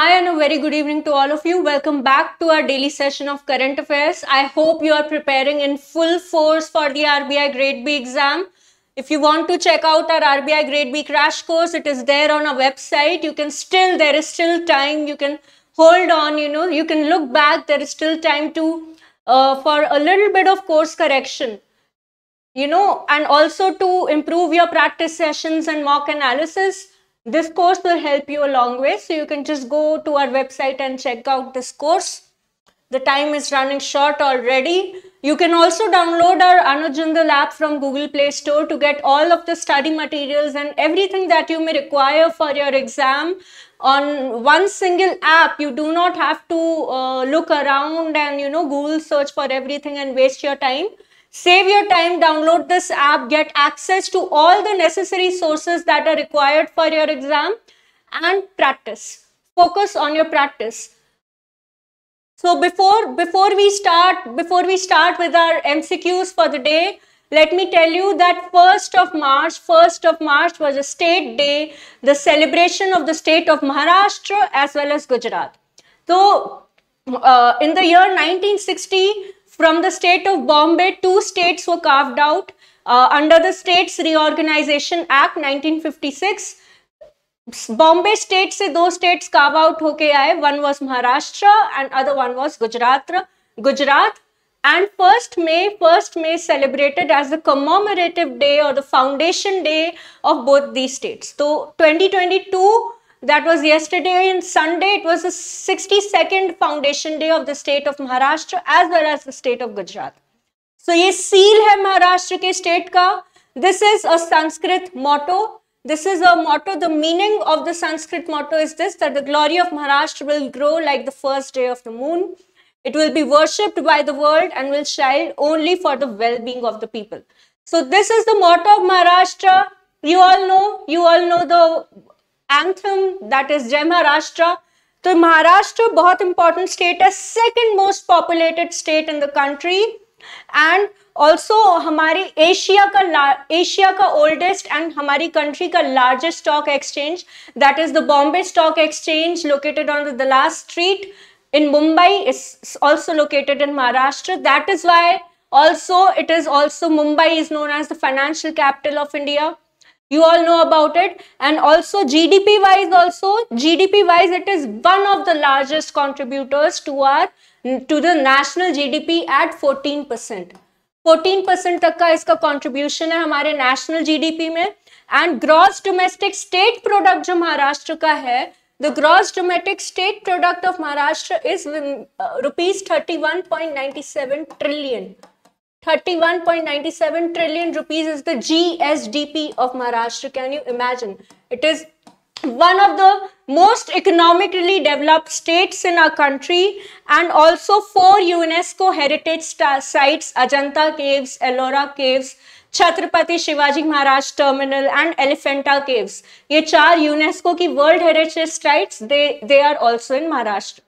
Hi and a very good evening to all of you. Welcome back to our daily session of current affairs. I hope you are preparing in full force for the RBI Grade B exam. If you want to check out our RBI Grade B crash course, it is there on our website. You can still, there is still time. You can hold on, you know, you can look back. There is still time to, uh, for a little bit of course correction you know, and also to improve your practice sessions and mock analysis. This course will help you a long way. So you can just go to our website and check out this course. The time is running short already. You can also download our Anujindal app from Google Play Store to get all of the study materials and everything that you may require for your exam on one single app you do not have to uh, look around and you know google search for everything and waste your time Save your time, download this app, get access to all the necessary sources that are required for your exam and practice. Focus on your practice. So before, before we start, before we start with our MCQs for the day, let me tell you that 1st of March, 1st of March was a state day, the celebration of the state of Maharashtra as well as Gujarat. So uh, in the year 1960, from the state of Bombay, two states were carved out uh, under the States Reorganization Act 1956. Bombay state se दो states काव out होके आए One was Maharashtra and other one was Gujarat. Gujarat and 1st May, 1st May celebrated as the commemorative day or the foundation day of both these states. So 2022 that was yesterday and Sunday. It was the 62nd Foundation Day of the state of Maharashtra as well as the state of Gujarat. So this seal is Maharashtra के state का this is a this is a motto the meaning of the sanskrit motto is this that the glory of maharashtra will grow like the first day of the moon it will be worshipped by the world and will shine only for the well-being of the people so this is the motto of maharashtra you all know you all know the anthem that is Jai Maharashtra. So Maharashtra बहुत important state है second most populated state in the country and also हमारे Asia oldest and हमारी country largest stock exchange that is the Bombay Stock Exchange located on the Dallas Street in Mumbai is also located in Maharashtra that is why also it is also Mumbai is known as the financial capital of India you all know about it and also gdp wise also gdp wise it is one of the largest contributors to our to the national gdp at 14% 14% tak ka iska contribution hai hamare national gdp and gross domestic state product jo maharashtra the gross domestic state product of maharashtra is uh, rupees 31.97 trillion 31.97 trillion rupees is the GSDP of Maharashtra. Can you imagine? It is one of the most economically developed states in our country and also four UNESCO heritage sites, Ajanta Caves, Ellora Caves, Chhatrapati Shivaji Maharaj terminal and Elephanta caves ये चार UNESCO की world heritage sites they they are also in Maharashtra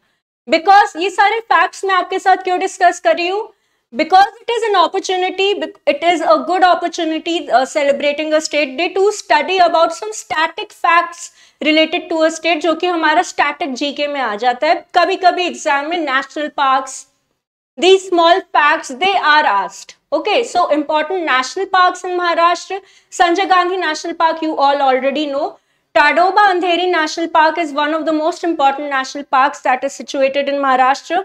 because ये सारे facts मैं आपके साथ क्यों discuss कर रही हूँ because it is an opportunity it is a good opportunity uh, celebrating a state day to study about some static facts related to a state जो कि हमारा static gk में आ जाता है kabhi कभी exam national parks these small facts they are asked okay so important national parks in maharashtra sanjay gandhi national park you all already know tadoba andheri national park is one of the most important national parks that is situated in maharashtra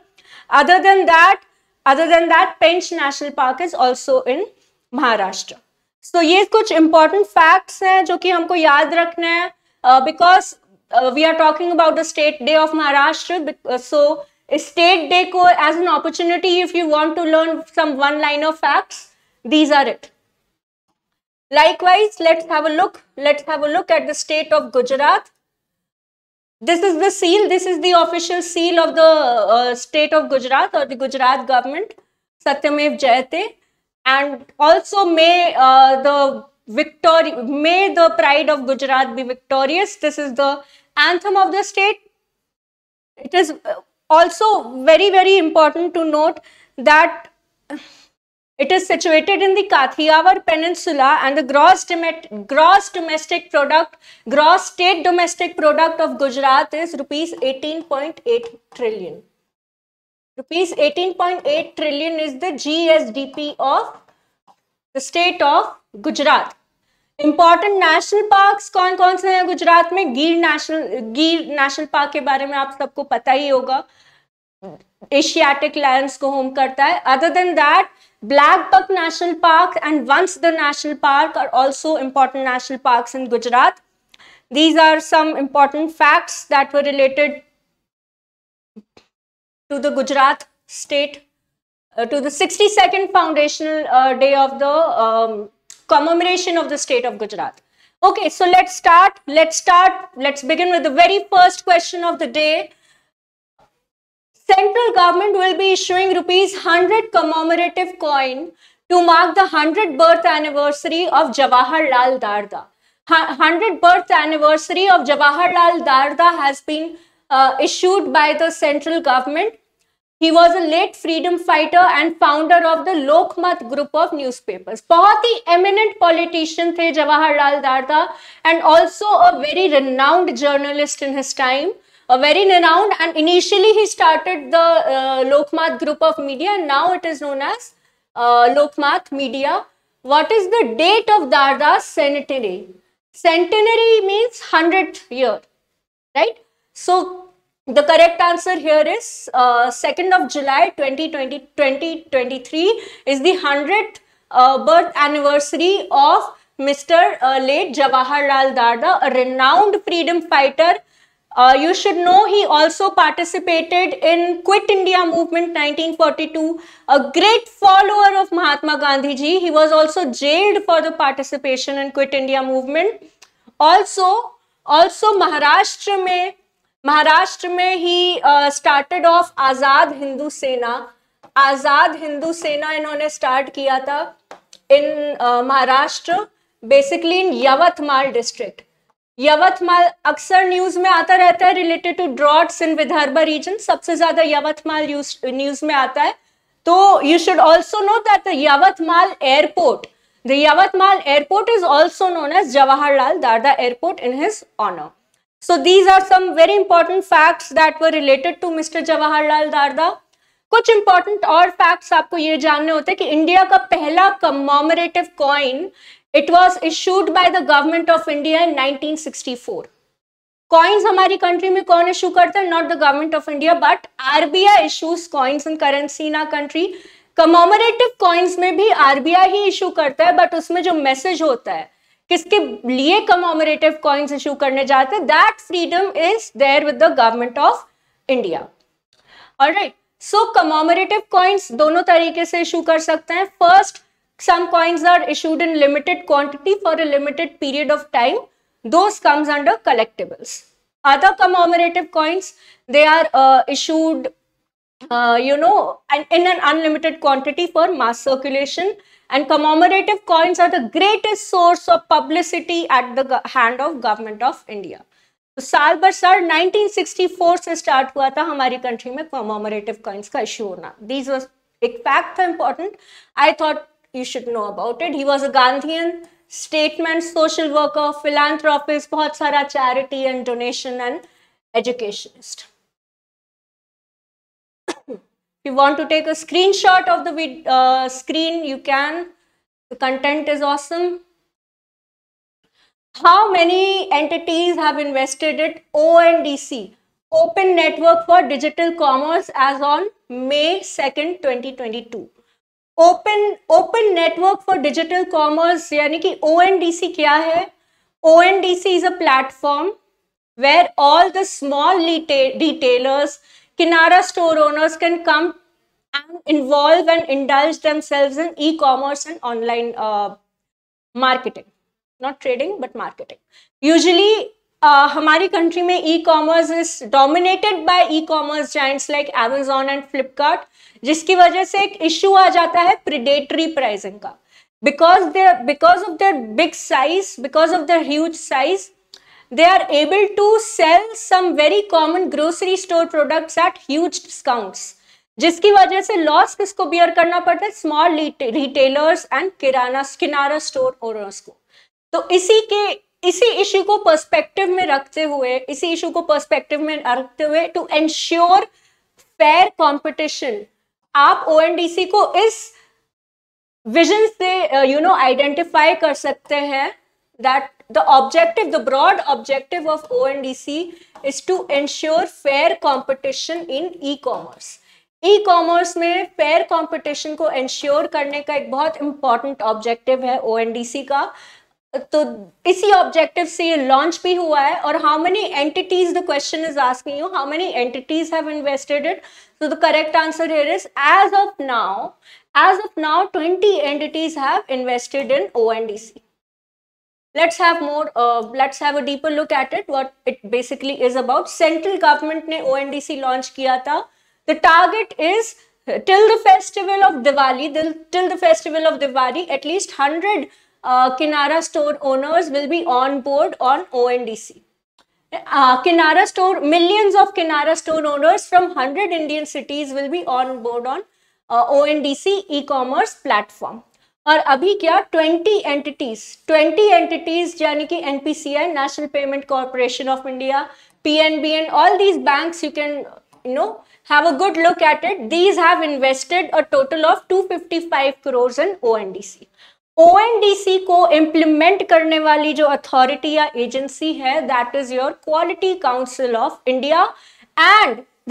other than that other than that, Pench National Park is also in Maharashtra. So are some important facts हैं we have to remember because uh, we are talking about the state day of Maharashtra. So state day ko as an opportunity if you want to learn some one line of facts, these are it. Likewise, let's have a look. Let's have a look at the state of Gujarat. This is the seal. This is the official seal of the uh, state of Gujarat or the Gujarat government. Satyamev Jayate. And also may uh, the victory, may the pride of Gujarat be victorious. This is the anthem of the state. It is uh, also very, very important to note that it is situated in the Kathiawar Peninsula and the gross, gross domestic product, gross state domestic product of Gujarat is rupees 18.8 trillion. Rupees 18.8 trillion is the GSDP of the state of Gujarat. Important national parks, kaun kaun se hain Gujarat mein? Gir National, Gir National Park ke baare mein aap sabko Asiatic lions ko home karta hai. Other than that, Black Buck National Park and the National Park are also important national parks in Gujarat. These are some important facts that were related to the Gujarat state, uh, to the 62nd foundational uh, day of the um, commemoration of the state of Gujarat. Okay, so let's start. Let's start. Let's begin with the very first question of the day central government will be issuing rupees 100 commemorative coin to mark the 100th birth anniversary of Jawaharlal Darda. 100th birth anniversary of Jawaharlal Darda has been uh, issued by the central government. He was a late freedom fighter and founder of the Lokmat group of newspapers. बहुत eminent politician the Jawaharlal Darda and also a very renowned journalist in his time a very renowned and initially he started the uh, Lokmath group of media and now it is known as uh, Lokmath media. What is the date of Darda's centenary? Centenary means 100th year, right? So the correct answer here is uh, 2nd of July 2020, 2023 is the 100th uh, birth anniversary of Mr. Uh, late Jawaharlal Darda, a renowned freedom fighter Uh, you should know he also participated in Quit India Movement 1942, a great follower of Mahatma Gandhi ji. He was also jailed for the participation in Quit India Movement. Also, also Maharashtra mein maharashtra mein he uh, started off azad hindu sena Azad Hindu Sena इन्होंने start किया था in uh, Maharashtra basically in Yavatmal district Yavatmal अक्सर news में आता रहता है related to droughts in Vidarbha region सबसे ज्यादा यवतमाल न्यूज में आता है तो you should also know that Yavatmal airport the Yavatmal airport is also known as Jawaharlal Dada airport in his honour So these are some very important facts that were related to Mr. Jawaharlal Darda. kuch important aur facts aapko ye janne hote hain ki india ka pehla commemorative coin it was issued by the government of India in 1964 coins हमारी country में कौन issue करता है not the government of India but RBI issues coins in currency in our country commemorative coins में भी RBI ही issue करता है but उसमें जो मैसेज होता है किसके लिए कमोमरेटिव कॉइन्स इशू करने जाते हैं that freedom is there with the government of India right so commemorative coins दोनों तरीके से इशू कर सकते हैं first Some coins are issued in limited quantity for a limited period of time. Those comes under collectibles. Other commemorative coins, they are uh, issued, uh, you know, and in an unlimited quantity for mass circulation. And commemorative coins are the greatest source of publicity at the hand of government of India. तो साल बर 1964 से start हुआ था हमारी country में commemorative coins का issue होना These वॉज एक fact important. I thought you should know about it. He was a Gandhian statement social worker, philanthropist, bahut sara charity and donation and educationist. if you want to take a screenshot of the uh, screen, you can. The content is awesome. How many entities have invested in ONDC, Open Network for Digital Commerce as on May 2nd, 2022? Open open network for digital commerce यानी कि O क्या है O N D C is a platform where all the small retailers किनारा store owners can come and involve and indulge themselves in e commerce and online marketing not trading but marketing usually uh, हमारी country में e commerce is dominated by e commerce giants like Amazon and Flipkart जिसकी वजह से एक issue आ जाता है predatory pricing का because there because of their big size because of their huge size they are able to sell some very common grocery store products at huge discounts जिसकी वजह से लॉस किसको बियर करना पड़ता है स्मॉल रिटेलर्स एंड किराना किनारा store owners को तो इसी के इसी इशू को पर्सपेक्टिव में रखते हुए इसी इशू को पर्सपेक्टिव में रखते हुए टू एंश्योर फेयर कंपटीशन आप ओ को इस विजन से यू नो आइडेंटिफाई कर सकते हैं that the objective the broad objective of O N D C is to ensure fair competition in e commerce में फेयर कॉम्पिटिशन को एंश्योर करने का एक बहुत इंपॉर्टेंट ऑब्जेक्टिव है ओ सी का तो इसी ऑब्जेक्टिव से ये लॉन्च भी हुआ है और how many entities the question is asking you how many entities have invested it so the correct answer here is as of now as of now 20 entities have invested in ONDC let's have more let's have a deeper look at it what it basically is about central government ने ONDC launch किया था the target is till the festival of Diwali till the festival of Diwali at least 100 uh, Kinara store owners will be on board on ONDC. Uh, Kinara store, millions of Kinara store owners from 100 Indian cities will be on board on uh, ONDC e-commerce platform. और अभी क्या 20 entities. 20 entities, यानी कि NPCI National Payment Corporation of India, PNB and all these banks you you know have a good look at it these have invested a total of 255 crores in ondc ONDC को implement करने वाली जो authority या agency है that is your quality council of India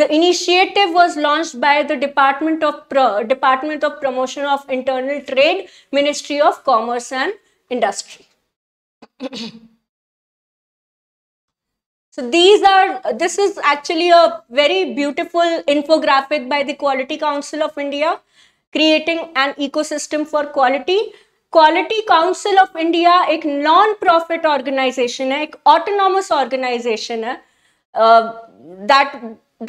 the initiative was launched by the department of department of promotion of internal trade ministry of commerce and industry so these are this is actually a very beautiful infographic by the quality council of india creating an ecosystem for quality quality council of India एक non profit organisation है एक autonomous organisation है that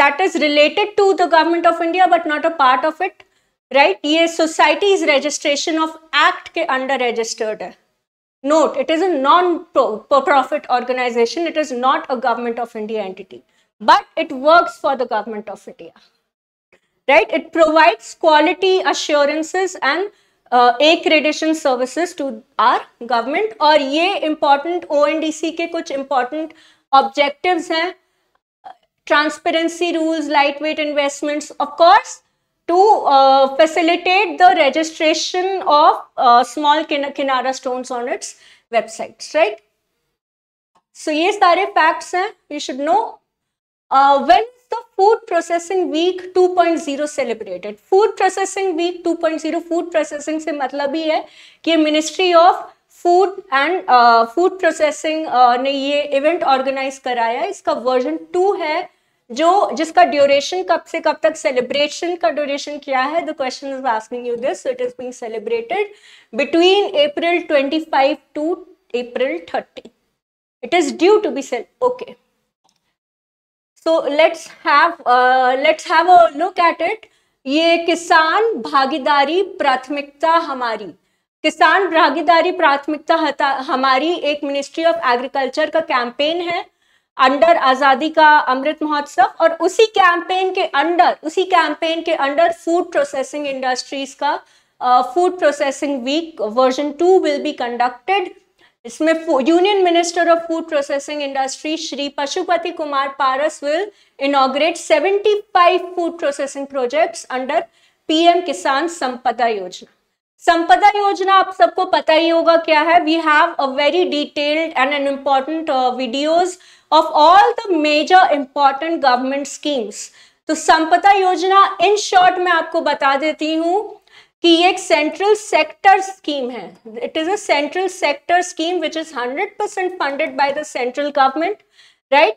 that is related to the government of India but not a part of it right ये societies registration of act के under registered है note it is a non profit organization it is not a government of india entity but it works for the government of india right it provides quality assurances and accreditation services to our government और ये important O K कुछ important objective हैं transparency rules, lightweight investments, of course, to uh, facilitate the registration of uh, small kin Kinara stones on its websites, right? So, ये सारे facts हैं, you should know. Uh, when is the food processing week 2.0 celebrated food processing week 2.0 food processing से मतलब ही है कि ministry of food and food processing ने ये event organise कराया इसका वर्जन टू है जो जिसका ड्यूरेशन कब से कब तक सेलिब्रेशन का ड्यूरेशन क्या है the question is asking you this it is being celebrated between April 25 to April 30 it is due to be sell okay so let's have let's have a look at it ये किसान भागीदारी प्राथमिकता हमारी किसान भागीदारी प्राथमिकता हमारी एक ministry of agriculture का campaign है under Azadi Ka अमृत महोत्सव और उसी कैंपेन के अंडर उसी कैंपेन के अंडर फूड प्रोसेसिंग इंडस्ट्रीज का food processing week version two will be conducted इसमें union minister of food processing industry Shri Pashupati Kumar Paras will inaugurate 75 food processing projects under PM Kisan Sampada योजना संपदा योजना आप सबको पता ही होगा क्या है we have a very detailed and an important videos of all the major important government schemes तो संपदा योजना इन शॉर्ट में आपको बता देती हूँ कि ये एक सेंट्रल सेक्टर स्कीम है it is a central sector scheme which is 100 percent funded by the central government right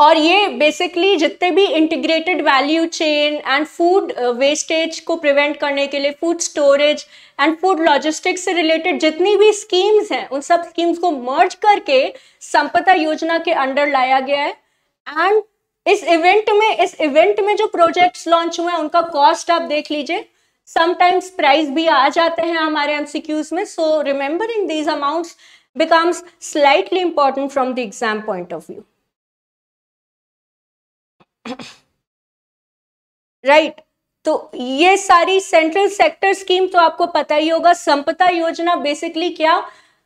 और ये बेसिकली जितने भी integrated value chain and food wastage को प्रिवेंट करने के लिए food storage and food logistics से रिलेटेड जितनी भी स्कीम्स हैं उन सब स्कीम्स को मर्ज करके संपदा योजना के अंडर लाया गया है एंड इस इवेंट में इस इवेंट में जो प्रोजेक्ट्स लॉन्च हुए हैं उनका कॉस्ट आप देख लीजिए समटाइम्स प्राइस भी आ जाते हैं हमारे एमसीक्यूज में so remembering these amount becomes slightly important from the exam point of view right तो ये सारी सेंट्रल सेक्टर स्कीम तो आपको पता ही होगा संपदा योजना बेसिकली क्या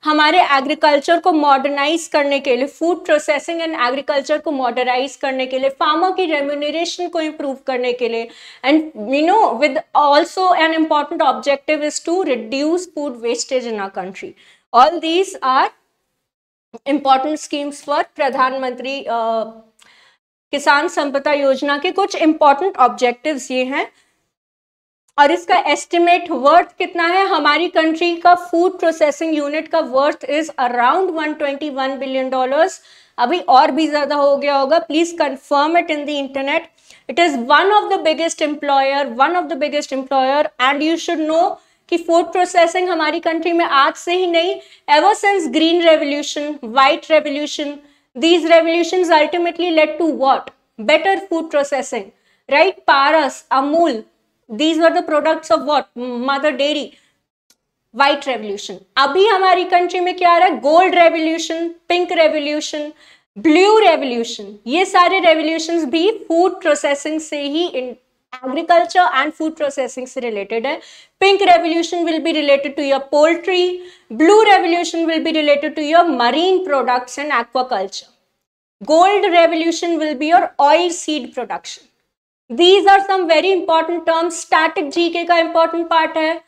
हमारे एग्रीकल्चर को मॉडर्नाइज करने के लिए फूड प्रोसेसिंग एंड एग्रीकल्चर को मॉडर्नाइज करने के लिए फार्मर की रेम्यूनरेशन को इम्प्रूव करने के लिए and you know with also an important objective is to reduce food wastage in our country all these are important schemes for Pradhan Mantri Kisan Sampada योजना के कुछ इम्पॉर्टेंट ऑब्जेक्टिव ये हैं और इसका एस्टिमेट वर्थ कितना है हमारी कंट्री का फूड प्रोसेसिंग यूनिट का worth is around 121 billion dollars अभी और भी ज़्यादा हो गया होगा please confirm it in the internet it is one of the biggest employer one of the biggest employer and you should know कि फूड प्रोसेसिंग हमारी कंट्री में आज से ही नहीं ever since green revolution white revolution these revolution ultimately led to what better food processing right Paras Amul these were the products of what mother dairy white revolution अभी हमारी country में क्या आ रहा है gold revolution pink revolution blue revolution ये सारे revolution भी फूड प्रोसेसिंग से ही एग्रीकल्चर एंड फूड प्रोसेसिंग से रिलेटेड है pink revolution will be related to your poultry blue revolution will be related to your marine products and aquaculture gold revolution will be your oil seed production these are some very important terms static GK का important part है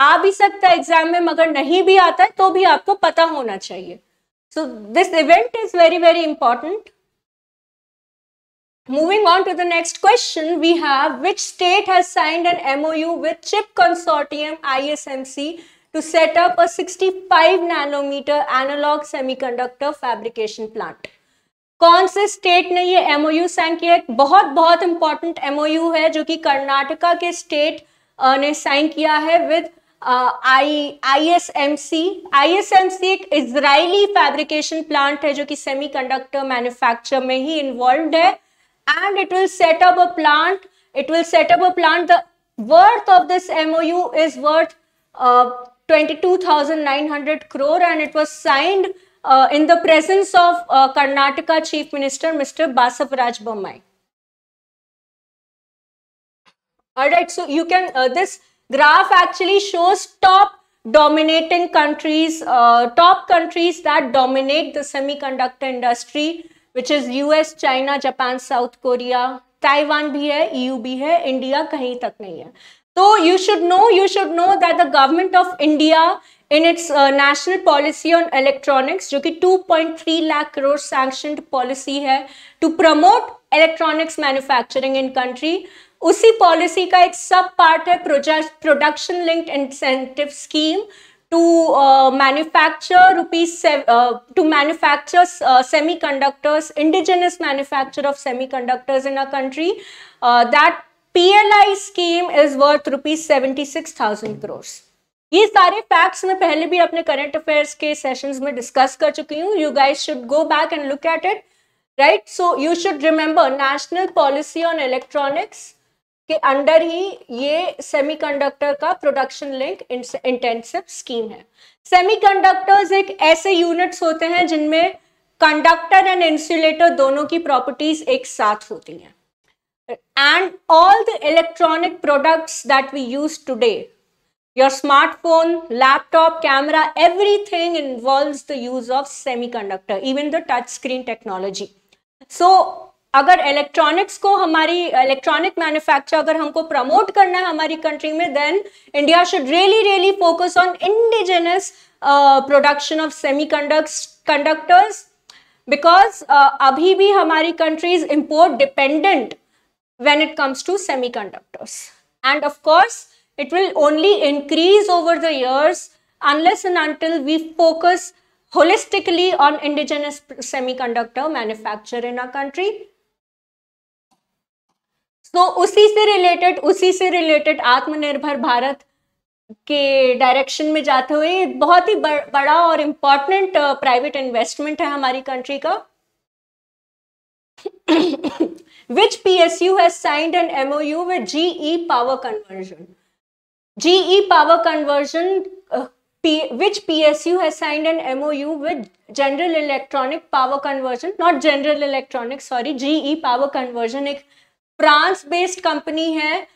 आ भी सकता है exam में मगर नहीं भी आता है तो भी आपको पता होना चाहिए so this event is very very important moving on to the next question we have which state has signed an MOU with chip consortium ISMC to set up a 65 nanometre analogue semiconductor fabrication plant कौन से state ने ये MOU sign किया है बहुत बहुत important MOU है जो कि कर्नाटका के स्टेट ने साइन किया है with I I S M C I S M C एक इसराइली फैब्रिकेशन प्लांट है जो कि सेमीकंडक्टर मैन्युफैक्चर में ही इन्वॉल्व है and it will set up a plant it will set up a plant the worth is worth twenty two thousand nine hundred crore and it was signed uh, in the presence of uh, Karnataka Chief Minister Mr. Basavaraj Bommai. All right, so you can, uh, this graph actually shows top dominating countries, uh, top countries that dominate the semiconductor industry, which is US, China, Japan, South Korea, Taiwan bhi hai, EU bhi hai, India kahin tak nahi hai. So you should know, you should know that the government of India in its national policy on electronics जो कि 2.3 lakh crore sanctioned policy है to promote electronics manufacturing in country उसी पॉलिसी का एक sub part है production linked incentive scheme to manufacture rupees to manufacture semiconductors indigenous manufacture of semiconductors in a country that P L I scheme is worth rupees seventy six thousand crores ये सारे facts मैं पहले भी अपने current affairs के sessions में discuss कर चुकी हूँ you guys should go back and look at it right so you should remember national policy on electronics के अंडर ही ये सेमीकंडक्टर का प्रोडक्शन लिंक इंटेंसिव स्कीम है सेमीकंडक्टर्स एक ऐसे यूनिट्स होते हैं जिनमें कंडक्टर एंड इंसुलेटर दोनों की प्रॉपर्टीज एक साथ होती हैं and all the electronic products that we use today Your smartphone, laptop, camera, everything involves the use of semiconductor, even the touch screen technology. So, अगर इलेक्ट्रॉनिक्स को हमारी इलेक्ट्रॉनिक मैन्युफैक्चर अगर हमको प्रमोट करना है हमारी कंट्री में then India should really really focus on indigenous production of semiconductors because अभी भी हमारी countries import dependent when it comes to semiconductors. And of course, it will only increase over the years unless and until we focus holistically on indigenous semiconductor manufacture in our country. So, usi से related, usi से related आत्मनिर्भर Bharat के direction में जाते हुए बहुत ही बड़ा important uh, private investment है हमारी country का. Which PSU has signed an MOU with GE Power Conversion? GE Power Conversion, uh, P, which PSU has signed an MOU with general electronic Power Conversion, not General Electronic, sorry, GE Power Conversion एक France based company है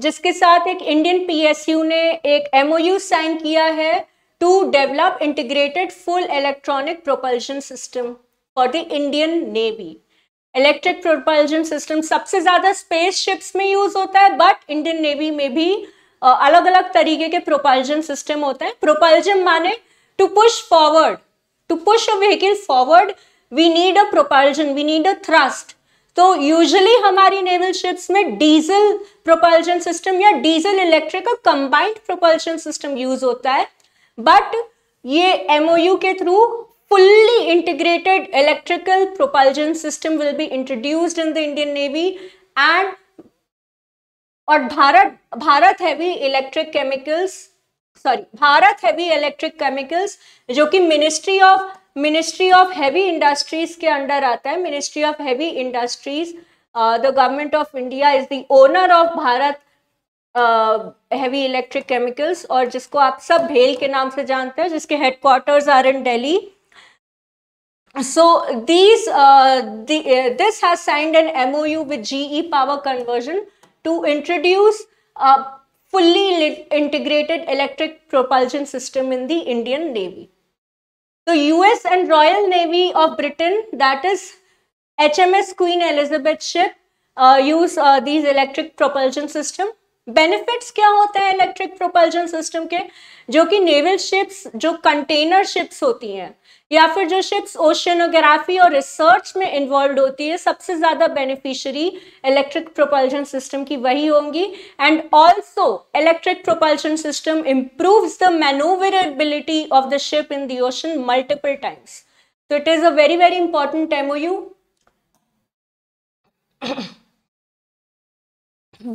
जिसके साथ एक Indian PSU ने एक MOU sign किया है to develop integrated full electronic propulsion system for the Indian navy electric propulsion system सबसे ज्यादा स्पेस शिप्स में यूज होता है बट इंडियन नेवी में भी अलग अलग तरीके के प्रोपल्जन सिस्टम होते हैं प्रोपल्जन माने to push forward to push a vehicle forward we need a propulsion we need a thrust तो यूजुअली हमारी नेवल शिप्स में डीजल प्रोपल्जन सिस्टम या डीजल इलेक्ट्रिक और कंबाइंड प्रोपल्जन सिस्टम यूज होता है बट ये एमओयू के through fully integrated electrical propulsion system will be introduced in the Indian navy and और Bharat Bharat heavy electric chemicals sorry Bharat heavy electric chemicals जो कि ministry of ministry of heavy industries के under आता है ministry of heavy industries the government of India is the owner of Bharat heavy electric chemicals और जिसको आप सब भेल के नाम से जानते हैं जिसके headquarters are in Delhi so these uh, the, uh, this has signed an mou with ge power conversion to introduce a fully integrated electric propulsion system in the Indian Navy. The US and Royal Navy of Britain, that is HMS Queen Elizabeth ship, uh, use uh, these electric propulsion system. Benefits क्या होते हैं electric propulsion system के जो कि naval ships जो container ships होती हैं या फिर जो शिप्स ओशनोग्राफी और रिसर्च में इन्वॉल्व होती है सबसे ज़्यादा बेनिफिशरी इलेक्ट्रिक प्रोपल्शन सिस्टम की वही होंगी and also electric propulsion system improve the manoeuvrability of the ship in दशन मल्टीपल टाइम्स तो is a very very important very important you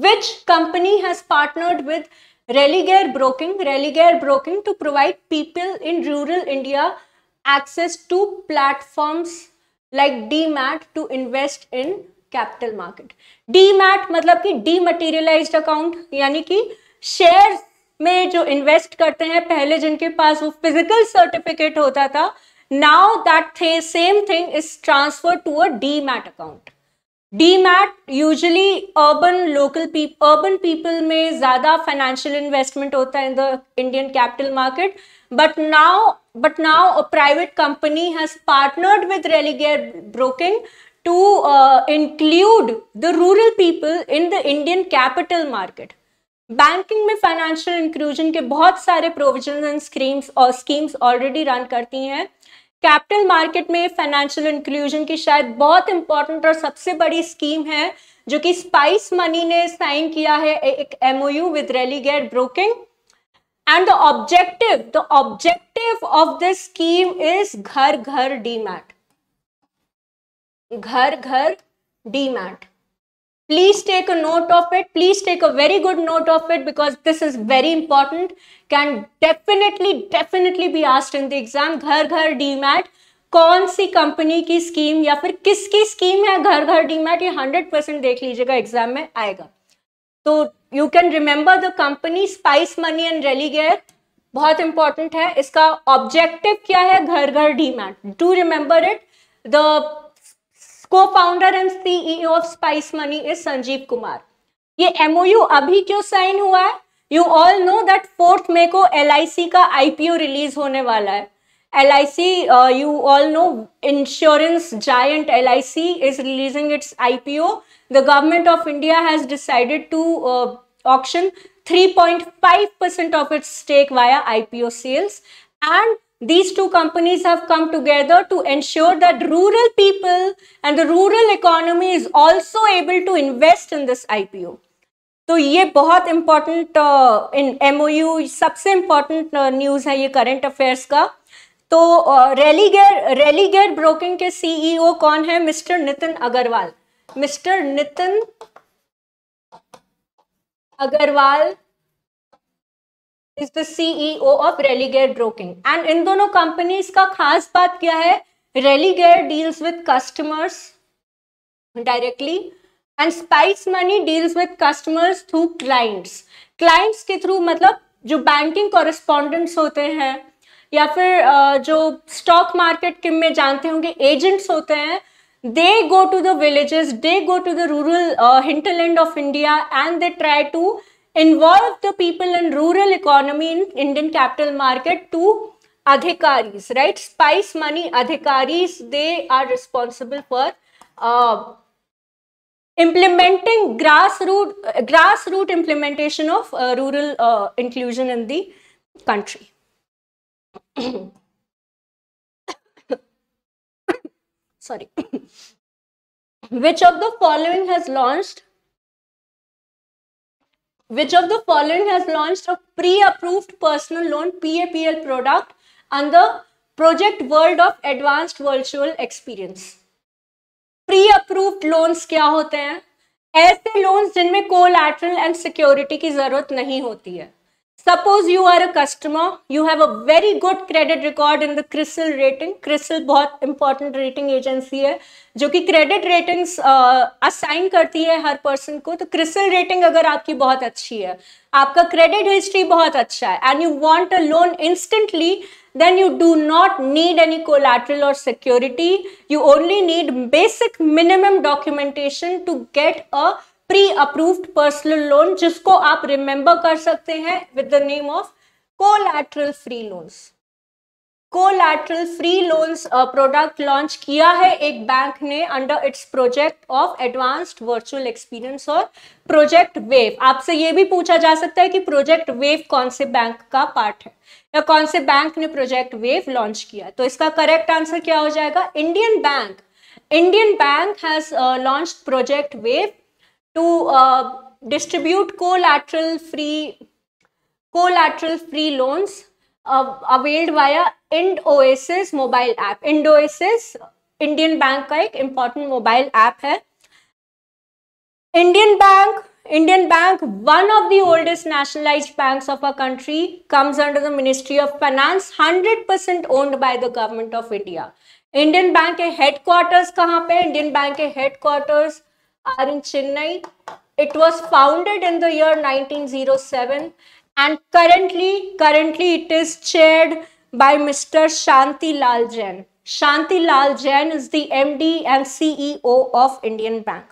which company has partnered with Religare broking Religare broking to provide people in rural India access to platforms like DMAT to invest in capital market demat मतलब कि dematerialised account यानी कि share में जो invest करते हैं पहले जिनके पास वो फिजिकल सर्टिफिकेट होता था now that same thing is transfer to a demat account demat usually urban local urban people में ज़्यादा फाइनेंशियल इन्वेस्टमेंट होता है in the Indian capital market but now but now a private company has partnered with Religare broking to include the rural people in the Indian capital market banking में financial inclusion के बहुत सारे provision and schemes और schemes already run करती हैं capital market में financial inclusion की शायद बहुत इंपॉर्टेंट और सबसे बड़ी स्कीम है जो कि स्पाइस मनी ने साइन किया है एक MOU with Religare broking and the objective the objective of this scheme is घर घर डीमैट घर घर demat please take a note of it please take a very good note of it because this is very important can definitely definitely be asked in the exam ghar ghar dmat कौन सी company की scheme या फिर किसकी scheme है घर घर demat ये hundred percent देख लीजिएगा एग्जाम में आएगा तो you can remember the company spice money and Religare बहुत इंपॉर्टेंट है इसका ऑब्जेक्टिव क्या है घर घर demat do remember it the co-founder and CEO of Spice Money is Sanjeev Kumar. ये MOU अभी क्यों साइन हुआ You all know that fourth May को LIC का IPO रिलीज होने वाला LIC, uh, you all know insurance giant LIC is releasing its IPO. The government of India has decided to uh, auction 3.5% of its stake via IPO sales and these two companies have come together to ensure that rural people and the rural economy is also able to invest in this IPO. तो ये बहुत important in MOU सबसे important news uh, है ये current affairs का तो रेलीगेर रेलीगेर broking के CEO कौन है mister Nitin Agarwal mister Nitin Agarwal is the CEO of Religare broking and इन दोनों कंपनीज का खास बात क्या है Religare deals with customers directly and spice money deals with customers through clients clients के थ्रू मतलब जो बैंकिंग कॉरेस्पॉन्डेंट्स होते हैं या फिर जो स्टॉक मार्केट के में जानते होंगे एजेंट्स होते हैं they go to the villages they go to the rural hinterland of India and they try to involve the people in rural economy in Indian capital market to adhikaris, right? Spice money adhikaris, they are responsible for uh, implementing grassroots uh, grassroots implementation of uh, rural uh, inclusion in the country. Sorry. Which of the following has launched Which of the following has launched a pre-approved personal loan PAPL product under Project World of Advanced Virtual Experience? pre approved loans kya hote hain aise loans jinme collateral and security ki zarurat nahi hoti hai suppose you are a customer you have a very good credit record in the crisil rating crisil बहुत important rating agency है जो credit ratings uh, assign करती है हर person को तो crisil rating अगर आपकी बहुत अच्छी है credit history बहुत अच्छा है and you want a loan instantly then you do not need any collateral or security you only need basic minimum documentation to get a pre approved personal loan जिसको आप रिमेंबर कर सकते हैं with the name of collateral free loans collateral free loans product launch किया है एक bank ने under its project of advanced virtual experience और प्रोजेक्ट वेव आपसे ये भी पूछा जा सकता है कि प्रोजेक्ट वेव कौन से बैंक का पार्ट है या कौन से बैंक ने प्रोजेक्ट वेव लॉन्च किया तो इसका करेक्ट आंसर क्या हो जाएगा Indian bank Indian bank has launch project wave to uh, distribute collateral free collateral free loans uh, availed via IndOasis mobile app. IndOasis Indian Bank, का एक important mobile app है Indian Indian Bank, one of the oldest nationalized banks of our country, comes under the Ministry of Finance, 100% owned by the Government of India. Indian Bank ke headquarters kahan pe? Indian Bank ke headquarters are in Chennai. It was founded in the year 1907 and currently, currently it is chaired by Mr. Shanti Lal Jain. Shanti Lal Jain is the MD and CEO of Indian Bank.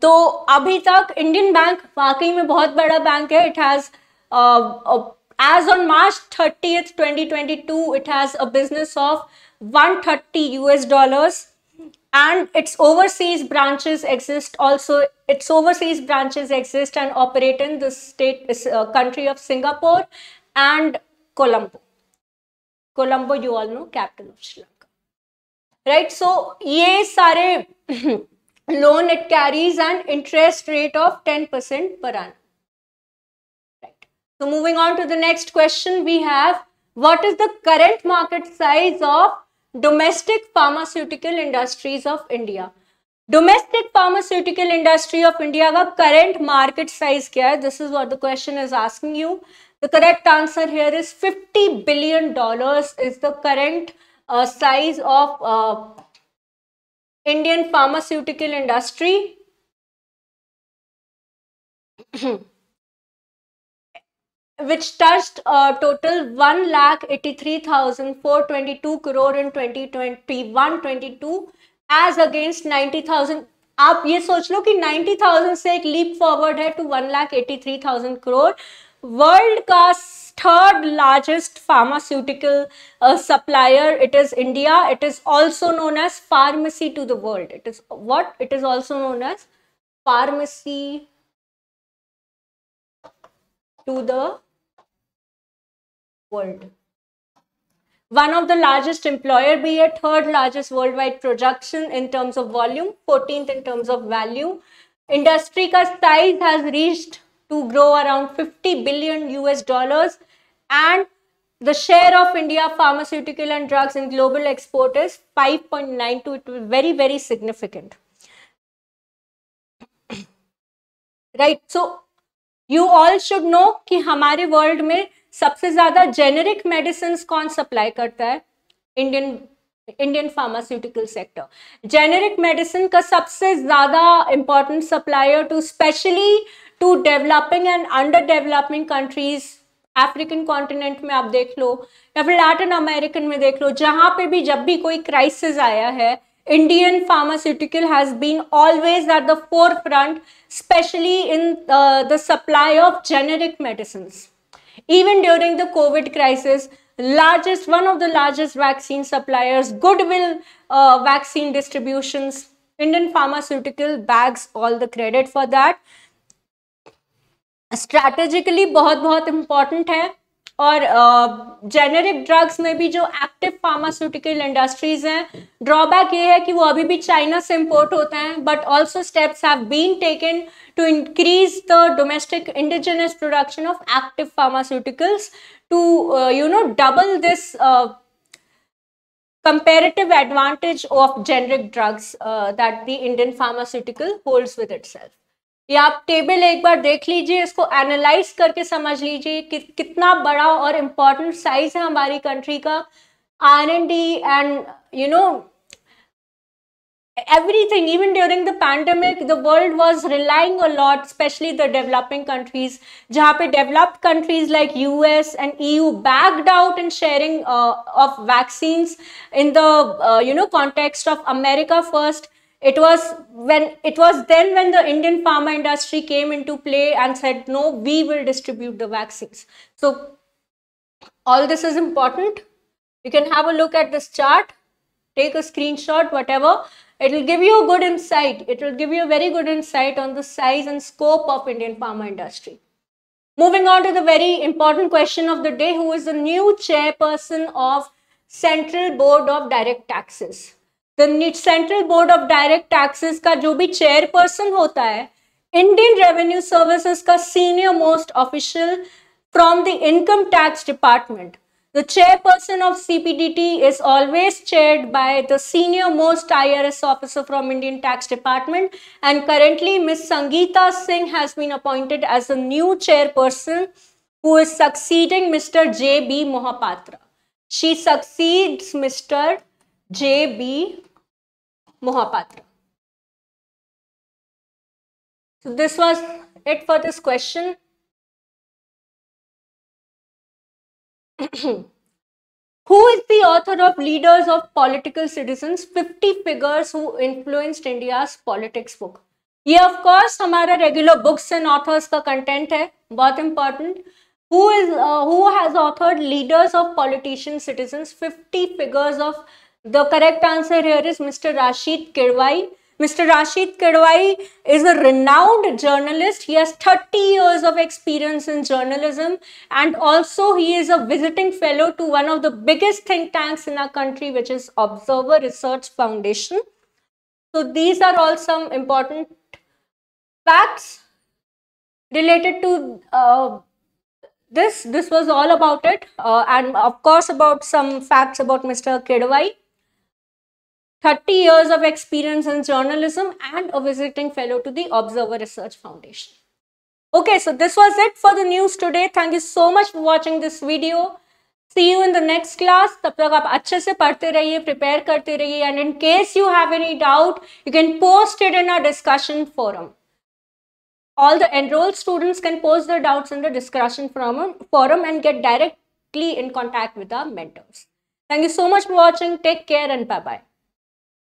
So, अभी तक Indian Bank, वाकई में बहुत बड़ा bank है it has uh, uh, as on March 30th, 2022, it has a business of 130 US dollars and its overseas branches exist also its overseas branches exist and operate in the state uh, country of singapore and colombo colombo you all know capital of sri lanka right so ye sare loan it carries an interest rate of 10% per annum right so moving on to the next question we have what is the current market size of domestic pharmaceutical industries of India. Domestic pharmaceutical industry of India का current market size क्या है? This is what the question is asking you. The correct answer here is 50 billion dollars is the current uh, size of uh, Indian pharmaceutical industry. which touched a uh, total 1,83,422 crore in 2021-22 as against 90,000 आप ये सोच लो कि 90,000 से एक leap to 1,83,000 crore. World का third largest pharmaceutical uh, supplier it is india it is also known as pharmacy to the world it is what it is also known as pharmacy to the world. One of the largest employer, be a third largest worldwide production in terms of volume, 14th in terms of value. Industry ka size has reached to grow around 50 billion US dollars and the share of India pharmaceutical and drugs in global export is 5.92. It was very, very significant. right. So you all should know कि हमारे world में सबसे ज्यादा generic medicine कौन supply करता है Indian Indian pharmaceutical sector generic medicine का सबसे ज्यादा important supplier to specially to developing and under developing countries African continent में आप देख लो या फिर लैटिन अमेरिकन में देख लो जहाँ पे भी जब भी कोई क्राइसिस आया है Indian pharmaceutical has been always at the forefront specially in the supply of generic medicine Even during the COVID crisis, largest one of the largest vaccine suppliers, Goodwill uh, Vaccine Distributions, Indian Pharmaceutical bags all the credit for that. Strategically, बहुत बहुत important है और generic drugs में भी जो active pharmaceutical industries हैं drawback ये है कि वो अभी भी चाइना से इम्पोर्ट होते हैं but also steps have been taken to increase the domestic indigenous production of active pharmaceuticals to you know double this comparative advantage of generic drugs that the Indian pharmaceutical holds with itself या आप table एक बार देख लीजिए इसको analyse करके समझ लीजिए कि कितना बड़ा और इम्पॉर्टेंट साइज है हमारी कंट्री का R and D and you know everything even during the pandemic the world was relying a specially the developing countries जहाँ पे developed countries like U S and E U backed out in sharing of vaccines in do know context of America first it was when it was then when the indian pharma industry came into play and said no we will distribute the vaccines so all this is important you can have a look at this chart take a screenshot whatever it will give you a good insight it will give you a very good insight on the size and scope of indian pharma industry moving on to the very important question of the day who is the new chairperson of central board of direct taxes the central board of direct taxes का जो भी chairperson होता है Indian revenue services का senior most official from the income tax department the chairperson of C P D T is always chaired by the senior most I R S officer from Indian tax department and currently miss Sangeeta Singh has been appointed as a new chairperson who is succeeding mister J B Mohapatra she succeed mister J B Mohapatra. So this was it for this question. who is the author of Leaders of Political Citizens, Fifty Figures Who Influenced India's Politics book? ये of course हमारा regular books and authors का content है बहुत important who is uh, who has authored leaders of politician citizens 50 figures of The correct answer here is Mr. Rashid Kirwai. Mr. Rashid Kirwai is a renowned journalist. He has 30 years of experience in journalism and also he is a visiting fellow to one of the biggest think tanks in our country which is Observer Research Foundation. So these are all some important facts related to uh, this. This was all about it uh, and of course about some facts about Mr. Kirwai. 30 years of experience in journalism and a visiting fellow to the Observer Research Foundation. Okay, so this was it for the news today. Thank you so much for watching this video. See you in the next class. तब तक आप अच्छे से पढ़ते रहिए prepare करते रहिए and in case you have any doubt, you can post it in our discussion forum. All the enrolled students can post their doubts in the discussion forum, forum and get directly in contact with our mentors. Thank you so much for watching. Take care and bye-bye.